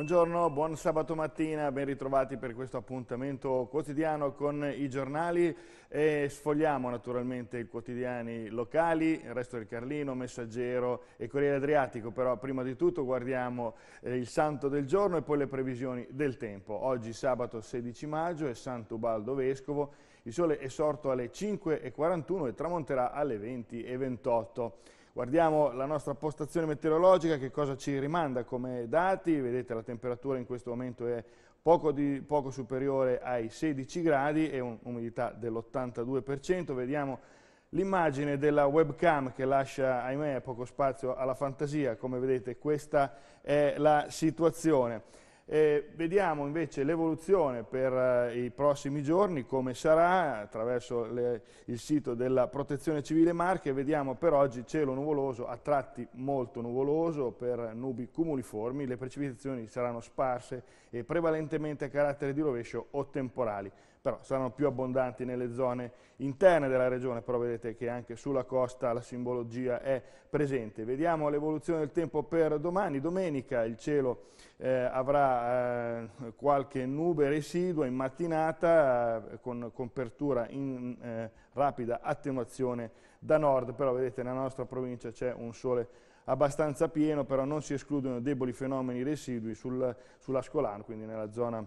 Buongiorno, buon sabato mattina, ben ritrovati per questo appuntamento quotidiano con i giornali e sfogliamo naturalmente i quotidiani locali, il resto del Carlino, Messaggero e Corriere Adriatico, però prima di tutto guardiamo eh, il santo del giorno e poi le previsioni del tempo. Oggi sabato 16 maggio è Santo Ubaldo Vescovo, il sole è sorto alle 5.41 e tramonterà alle 20.28. Guardiamo la nostra postazione meteorologica, che cosa ci rimanda come dati, vedete la temperatura in questo momento è poco, di, poco superiore ai 16 gradi e un'umidità dell'82%, vediamo l'immagine della webcam che lascia, ahimè, poco spazio alla fantasia, come vedete questa è la situazione. E vediamo invece l'evoluzione per eh, i prossimi giorni, come sarà, attraverso le, il sito della Protezione Civile Marche, vediamo per oggi cielo nuvoloso, a tratti molto nuvoloso, per nubi cumuliformi, le precipitazioni saranno sparse e prevalentemente a carattere di rovescio o temporali però saranno più abbondanti nelle zone interne della regione, però vedete che anche sulla costa la simbologia è presente. Vediamo l'evoluzione del tempo per domani, domenica il cielo eh, avrà eh, qualche nube residua in mattinata eh, con copertura in eh, rapida attenuazione da nord, però vedete nella nostra provincia c'è un sole abbastanza pieno, però non si escludono deboli fenomeni residui sul, sull'Ascolano, quindi nella zona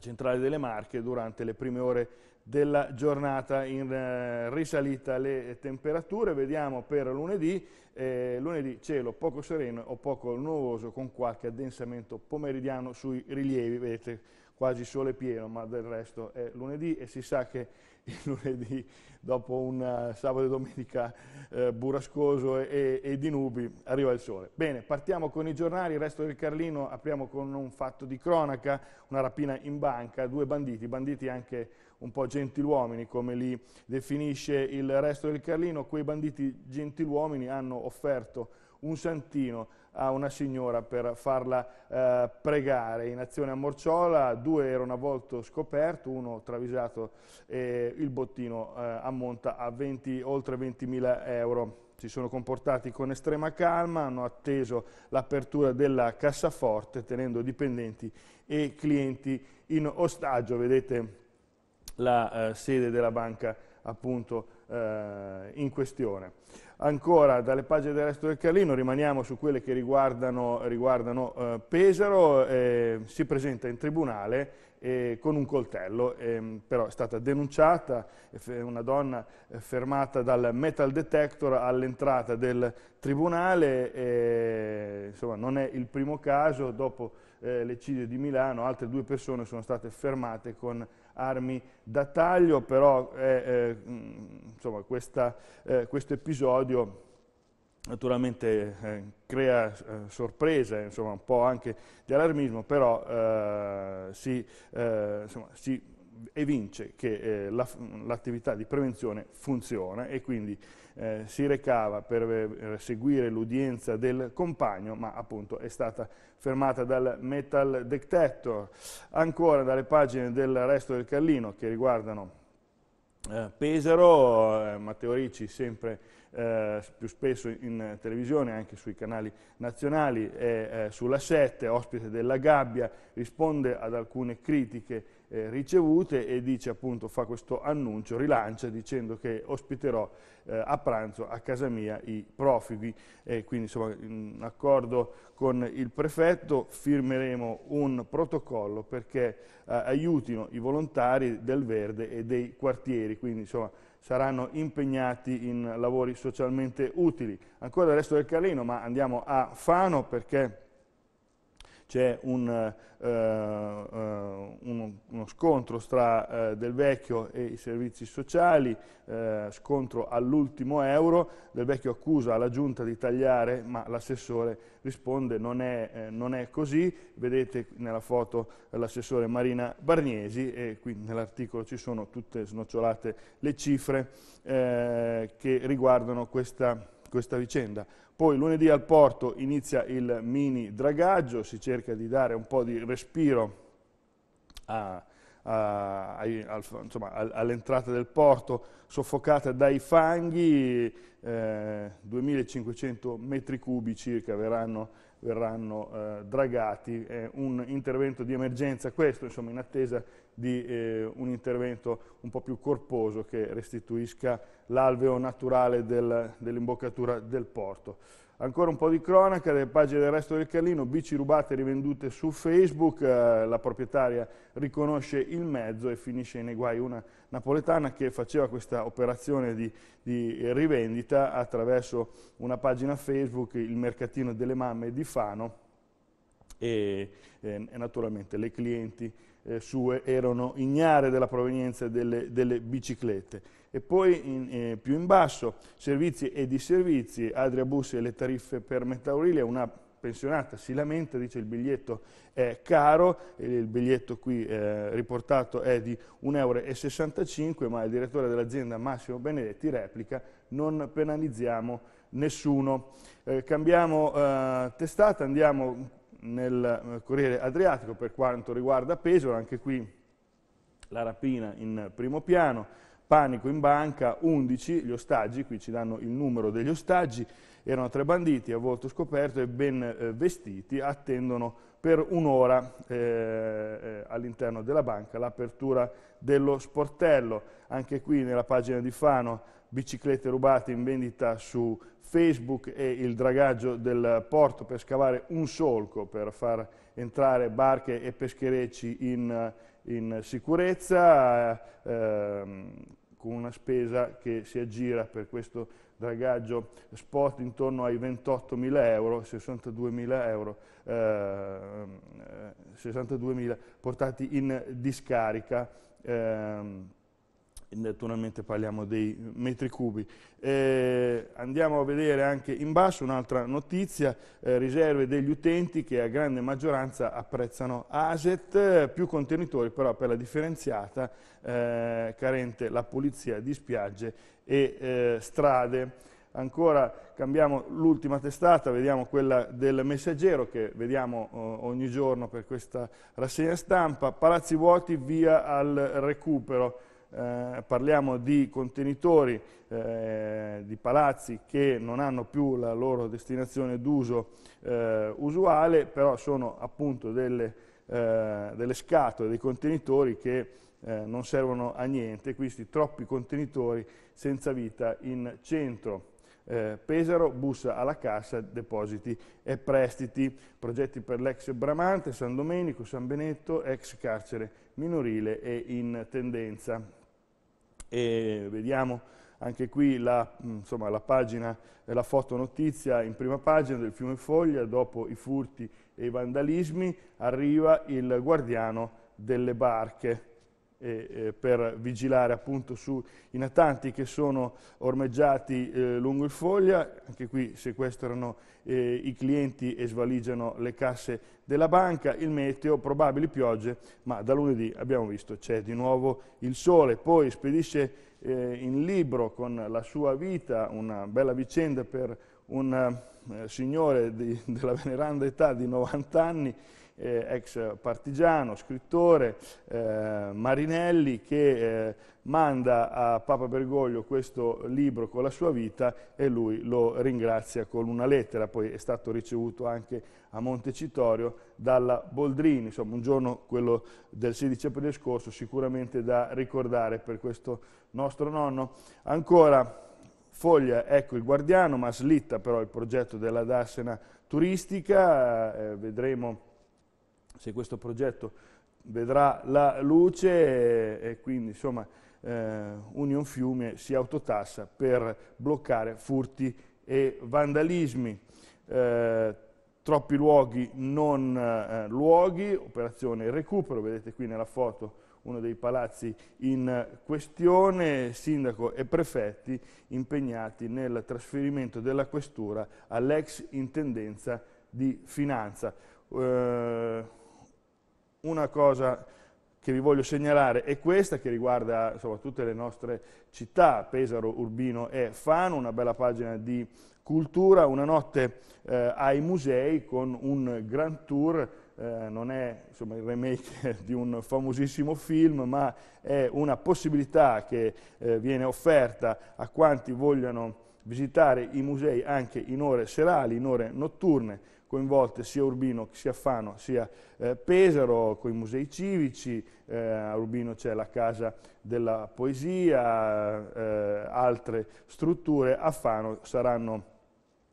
centrale delle Marche durante le prime ore della giornata in eh, risalita le temperature, vediamo per lunedì, eh, lunedì cielo poco sereno o poco nuvoso con qualche addensamento pomeridiano sui rilievi, vedete quasi sole pieno, ma del resto è lunedì e si sa che il lunedì dopo un eh, sabato e domenica eh, burrascoso e, e, di nubi arriva il sole. Bene, partiamo con i giornali, il resto del Carlino apriamo con un fatto di cronaca, una rapina in banca, due banditi, banditi anche un po' gentiluomini, come li definisce il resto del Carlino, quei banditi gentiluomini hanno offerto un santino a una signora per farla eh, pregare in azione a Morciola, due erano a volto scoperto, uno travisato e il bottino eh, ammonta a 20, oltre 20.000 euro. Si sono comportati con estrema calma, hanno atteso l'apertura della cassaforte tenendo dipendenti e clienti in ostaggio, vedete la eh, sede della banca appunto eh, in questione. Ancora dalle pagine del resto del Carlino rimaniamo su quelle che riguardano, riguardano eh, Pesaro, eh, si presenta in tribunale eh, con un coltello, ehm, però è stata denunciata una donna eh, fermata dal metal detector all'entrata del tribunale, eh, insomma non è il primo caso, dopo l'eccidio di Milano altre due persone sono state fermate con armi da taglio, però eh, eh mm, insomma, questa, eh, questo episodio naturalmente eh, crea eh, sorpresa, insomma, un po' anche di allarmismo, però eh, si, eh, insomma, si evince che eh, l'attività la, di prevenzione funziona e quindi eh, si recava eh, per seguire l'udienza del compagno, ma appunto è stata fermata dal metal detector. Ancora dalle pagine del resto del Callino che riguardano eh, Pesaro, eh, Matteo Ricci sempre eh, più spesso in televisione, anche sui canali nazionali, è eh, sulla 7, ospite della gabbia, risponde ad alcune critiche eh, ricevute e dice appunto, fa questo annuncio, rilancia dicendo che ospiterò eh, a pranzo a casa mia i profughi. Eh, quindi insomma in accordo con il prefetto firmeremo un protocollo perché eh, aiutino i volontari del Verde e dei quartieri, quindi insomma saranno impegnati in lavori socialmente utili. Ancora il resto del Carlino, ma andiamo a Fano perché c'è un, eh, eh, uno, uno, scontro tra eh, Del Vecchio e i servizi sociali, scontro all'ultimo euro, Del Vecchio accusa la giunta di tagliare, ma l'assessore risponde non è, non è, così, vedete nella foto l'assessore Marina Barniesi e qui nell'articolo ci sono tutte snocciolate le cifre che riguardano questa questa vicenda. Poi lunedì al porto inizia il mini dragaggio, si cerca di dare un po' di respiro all'entrata del porto, soffocata dai fanghi, eh, 2500 metri cubi circa verranno verranno eh, dragati, è un intervento di emergenza questo, insomma in attesa di eh, un intervento un po' più corposo che restituisca l'alveo naturale del, dell'imboccatura del porto. Ancora un po' di cronaca delle pagine del resto del Carlino, bici rubate e rivendute su Facebook, eh, la proprietaria riconosce il mezzo e finisce nei guai una napoletana che faceva questa operazione di, di rivendita attraverso una pagina Facebook, il mercatino delle mamme di Fano e eh, naturalmente le clienti eh, sue erano ignare della provenienza delle, delle biciclette. E poi in, eh, più in basso, servizi e disservizi, Adria Bus e le tariffe per Metaurilia, una pensionata si lamenta, dice il biglietto è caro, il biglietto qui eh, riportato è di 1,65 euro, ma il direttore dell'azienda Massimo Benedetti replica non penalizziamo nessuno. Eh, cambiamo eh, testata, andiamo nel Corriere Adriatico per quanto riguarda Pesaro, anche qui la rapina in primo piano, panico in banca, 11 gli ostaggi, qui ci danno il numero degli ostaggi, erano tre banditi a volto scoperto e ben eh, vestiti, attendono per un'ora eh, eh, all'interno della banca l'apertura dello sportello. Anche qui nella pagina di Fano biciclette rubate in vendita su Facebook e il dragaggio del porto per scavare un solco per far entrare barche e pescherecci in, in sicurezza, eh, ehm, con una spesa che si aggira per questo dragaggio spot intorno ai 28.000 euro, 62.000 euro, ehm, 62 eh, portati in discarica. Ehm, naturalmente parliamo dei metri cubi. Eh, andiamo a vedere anche in basso un'altra notizia, eh, riserve degli utenti che a grande maggioranza apprezzano ASET, più contenitori però per la differenziata, eh, carente la pulizia di spiagge e eh, strade. Ancora cambiamo l'ultima testata, vediamo quella del messaggero che vediamo eh, ogni giorno per questa rassegna stampa, palazzi vuoti via al recupero. Eh, parliamo di contenitori eh, di palazzi che non hanno più la loro destinazione d'uso eh, usuale, però sono appunto delle, eh, delle scatole, dei contenitori che eh, non servono a niente, questi troppi contenitori senza vita in centro. Pesaro, bussa alla cassa, depositi e prestiti, progetti per l'ex Bramante, San Domenico, San Benetto, ex carcere minorile e in tendenza e vediamo anche qui la, insomma, la pagina della eh, fotonotizia in prima pagina del fiume Foglia, dopo i furti e i vandalismi, arriva il guardiano delle barche eh, per vigilare appunto sui natanti che sono ormeggiati eh, lungo il foglia, anche qui sequestrano eh, i clienti e svaligiano le casse della banca, il meteo, probabili piogge, ma da lunedì abbiamo visto c'è di nuovo il sole, poi spedisce eh, in libro con la sua vita una bella vicenda per un eh, signore di, della veneranda età di 90 anni eh, ex partigiano, scrittore, eh, Marinelli, che eh, manda a Papa Bergoglio questo libro con la sua vita e lui lo ringrazia con una lettera, poi è stato ricevuto anche a Montecitorio dalla Boldrini, insomma un giorno quello del 16 aprile scorso sicuramente da ricordare per questo nostro nonno. Ancora Foglia, ecco il guardiano, ma slitta però il progetto della Darsena turistica, eh, vedremo se questo progetto vedrà la luce e, quindi insomma eh, Union Fiume si autotassa per bloccare furti e vandalismi. Eh, troppi luoghi non eh, luoghi, operazione recupero, vedete qui nella foto uno dei palazzi in questione, sindaco e prefetti impegnati nel trasferimento della questura all'ex intendenza di finanza. Eh, una cosa che vi voglio segnalare è questa, che riguarda insomma, tutte le nostre città, Pesaro, Urbino e Fano, una bella pagina di cultura, una notte eh, ai musei con un grand tour eh, non è insomma, il remake di un famosissimo film, ma è una possibilità che eh, viene offerta a quanti vogliano visitare i musei anche in ore serali, in ore notturne, coinvolte sia Urbino sia Fano sia eh, Pesaro, con i musei civici, eh, a Urbino c'è la Casa della Poesia, eh, altre strutture, a Fano saranno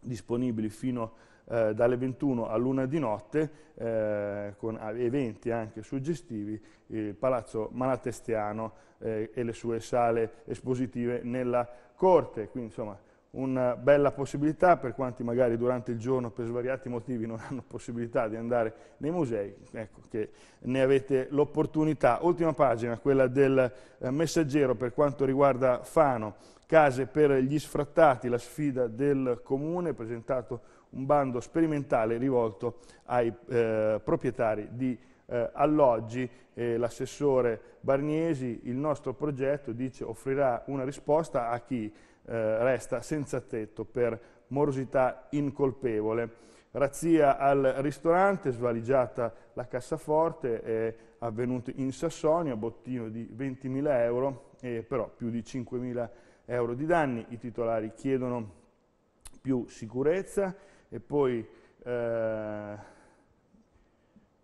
disponibili fino eh, dalle 21 all'una di notte, eh, con ah, eventi anche suggestivi, il Palazzo Malatestiano eh, e le sue sale espositive nella corte. Quindi, insomma, una eh, bella possibilità per quanti magari durante il giorno per svariati motivi non hanno possibilità di andare nei musei, ecco che ne avete l'opportunità. Ultima pagina, quella del eh, messaggero per quanto riguarda Fano, case per gli sfrattati, la sfida del comune, presentato un bando sperimentale rivolto ai eh, proprietari di eh, alloggi, eh, l'assessore Barniesi, il nostro progetto dice offrirà una risposta a chi eh, resta senza tetto per morosità incolpevole. Razzia al ristorante, svaligiata la cassaforte, è avvenuta in Sassonia, bottino di 20.000 euro, e però più di 5.000 euro di danni. I titolari chiedono più sicurezza e poi eh,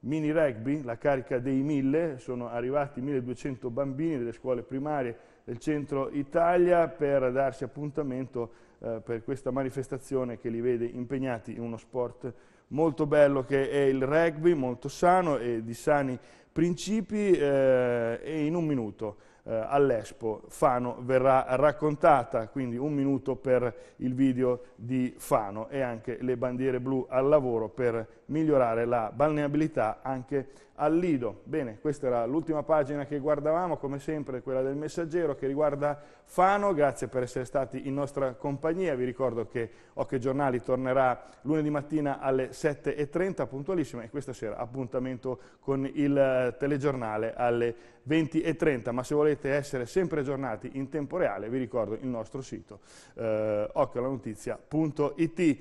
mini rugby, la carica dei 1.000, sono arrivati 1.200 bambini delle scuole primarie del centro Italia per darsi appuntamento eh, per questa manifestazione che li vede impegnati in uno sport molto bello che è il rugby, molto sano e di sani principi eh, e in un minuto eh, all'Expo Fano verrà raccontata, quindi un minuto per il video di Fano e anche le bandiere blu al lavoro per migliorare la balneabilità anche al Lido. Bene, questa era l'ultima pagina che guardavamo, come sempre quella del messaggero che riguarda Fano, grazie per essere stati in nostra compagnia, vi ricordo che Occhio Giornali tornerà lunedì mattina alle 7.30 puntualissima e questa sera appuntamento con il eh, telegiornale alle 20.30, ma se volete essere sempre aggiornati in tempo reale vi ricordo il nostro sito eh, occhioalanotizia.it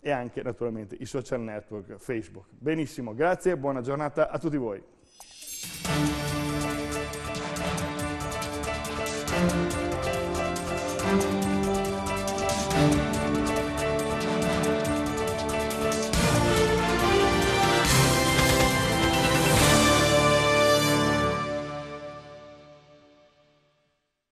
e anche naturalmente i social network Facebook. Benissimo, grazie e buona giornata a tutti voi.